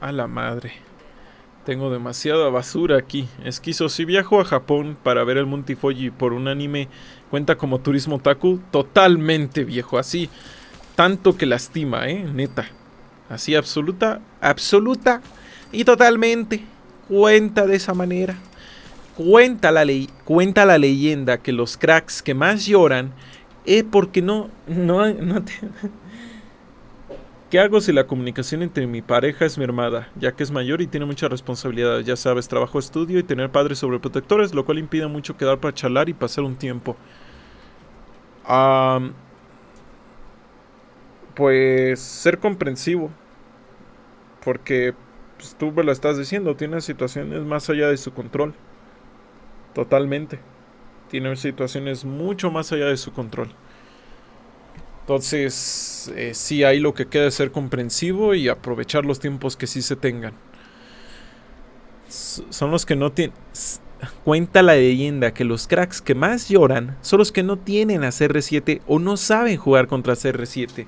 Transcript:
A la madre. Tengo demasiada basura aquí. Esquizo, si viajo a Japón para ver el Fuji por un anime, ¿cuenta como turismo taku? Totalmente, viejo. Así, tanto que lastima, ¿eh? Neta. Así, absoluta, absoluta y totalmente. Cuenta de esa manera. Cuenta la, ley, cuenta la leyenda que los cracks que más lloran es porque no, no, no, te, ¿Qué hago si la comunicación entre mi pareja es mermada, ya que es mayor y tiene muchas responsabilidades? Ya sabes, trabajo, estudio y tener padres sobreprotectores, lo cual impide mucho quedar para charlar y pasar un tiempo. pues ser comprensivo, porque pues, tú me lo estás diciendo, tiene situaciones más allá de su control, totalmente. Tiene situaciones mucho más allá de su control. Entonces, eh, sí hay lo que queda ser comprensivo y aprovechar los tiempos que sí se tengan. son los que no tienen... Cuenta la leyenda que los cracks que más lloran son los que no tienen a CR7 o no saben jugar contra CR7.